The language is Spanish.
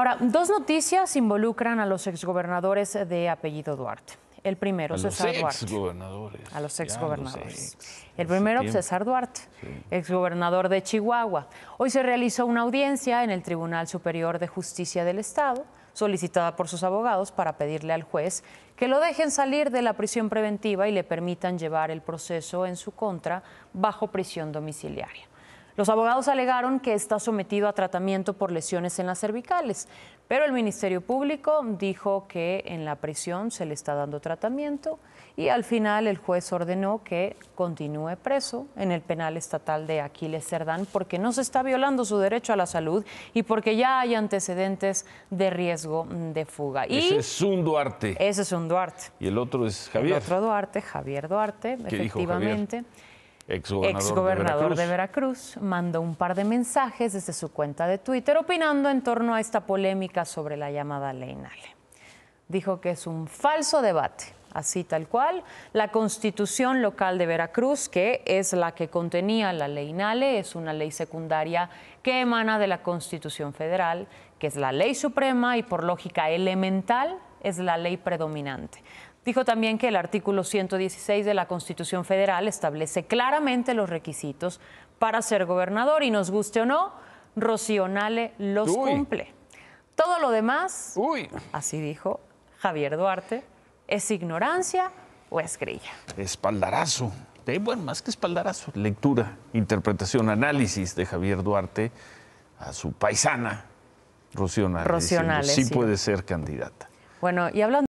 Ahora, dos noticias involucran a los exgobernadores de apellido Duarte. El primero, César Duarte. A los exgobernadores. Pues, el primero, César Duarte, exgobernador de Chihuahua. Hoy se realizó una audiencia en el Tribunal Superior de Justicia del Estado, solicitada por sus abogados para pedirle al juez que lo dejen salir de la prisión preventiva y le permitan llevar el proceso en su contra bajo prisión domiciliaria. Los abogados alegaron que está sometido a tratamiento por lesiones en las cervicales, pero el Ministerio Público dijo que en la prisión se le está dando tratamiento y al final el juez ordenó que continúe preso en el penal estatal de Aquiles Cerdán porque no se está violando su derecho a la salud y porque ya hay antecedentes de riesgo de fuga. ese es un Duarte. Ese es un Duarte. Y el otro es Javier. El otro Duarte, Javier Duarte, efectivamente exgobernador, exgobernador de, Veracruz. mandó un par de mensajes desde su cuenta de Twitter opinando en torno a esta polémica sobre la llamada ley Nale. Dijo que es un falso debate, así tal cual. La constitución local de Veracruz, que es la que contenía la ley Nale, es una ley secundaria que emana de la constitución federal, que es la ley suprema y por lógica elemental es la ley predominante. Dijo también que el artículo 116 de la Constitución Federal establece claramente los requisitos para ser gobernador y nos guste o no, Rocío los cumple. Todo lo demás, así dijo Javier Duarte, es ignorancia o es grilla. Espaldarazo. bueno, más que espaldarazo, lectura, interpretación, análisis de Javier Duarte a su paisana, Rocío Nale. puede ser candidata. Bueno, y hablando